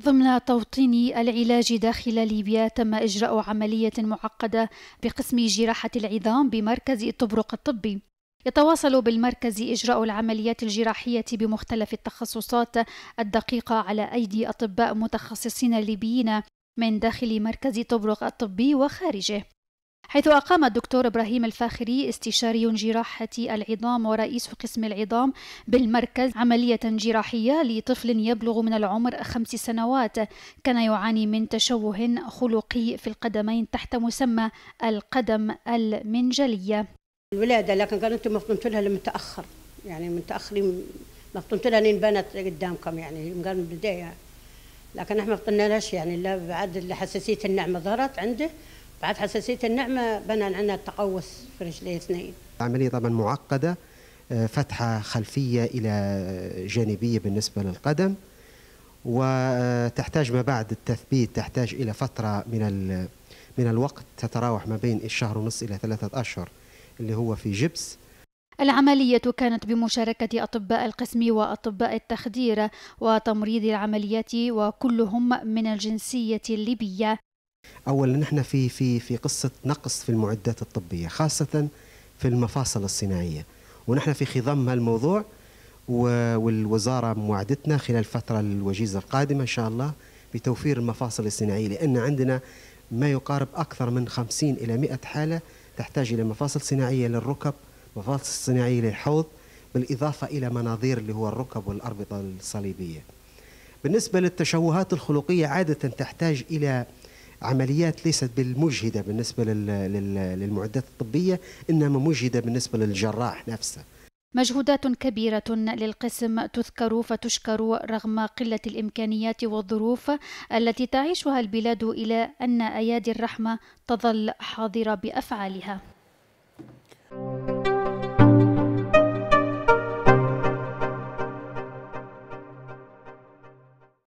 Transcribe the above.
ضمن توطين العلاج داخل ليبيا تم إجراء عملية معقدة بقسم جراحة العظام بمركز الطبرق الطبي يتواصل بالمركز إجراء العمليات الجراحية بمختلف التخصصات الدقيقة على أيدي أطباء متخصصين ليبيين من داخل مركز طبرق الطبي وخارجه حيث أقام الدكتور إبراهيم الفاخري استشاري جراحة العظام ورئيس قسم العظام بالمركز عملية جراحية لطفل يبلغ من العمر خمس سنوات كان يعاني من تشوه خلقي في القدمين تحت مسمى القدم المنجلية الولادة لكن قالوا أنتم مفطمتوا لها لمتأخر يعني متأخرين مفطمتوا لها لين بنت قدامكم يعني قالوا من البداية لكن احنا ما فطنا يعني لا بعد حساسيه النعمه ظهرت عنده بعد حساسية النعمة بنى عندنا التقوس في رجلي اثنين عملية طبعا معقدة آه، فتحة خلفية إلى جانبية بالنسبة للقدم وتحتاج آه، ما بعد التثبيت تحتاج إلى فترة من من الوقت تتراوح ما بين الشهر ونصف إلى ثلاثة أشهر اللي هو في جبس العملية كانت بمشاركة أطباء القسم وأطباء التخدير وتمريض العمليات وكلهم من الجنسية الليبية اولا نحن في في في قصه نقص في المعدات الطبيه خاصه في المفاصل الصناعيه ونحن في خضم هالموضوع والوزاره موعدتنا خلال الفتره الوجيزه القادمه ان شاء الله بتوفير المفاصل الصناعيه لان عندنا ما يقارب اكثر من 50 الى 100 حاله تحتاج الى مفاصل صناعيه للركب مفاصل صناعيه للحوض بالاضافه الى مناظير اللي هو الركب والاربطه الصليبيه بالنسبه للتشوهات الخلقيه عاده تحتاج الى عمليات ليست بالمجهده بالنسبه للمعدات الطبيه انما مجهده بالنسبه للجراح نفسه مجهودات كبيرة للقسم تذكر فتشكر رغم قلة الإمكانيات والظروف التي تعيشها البلاد إلى أن أيادي الرحمة تظل حاضرة بأفعالها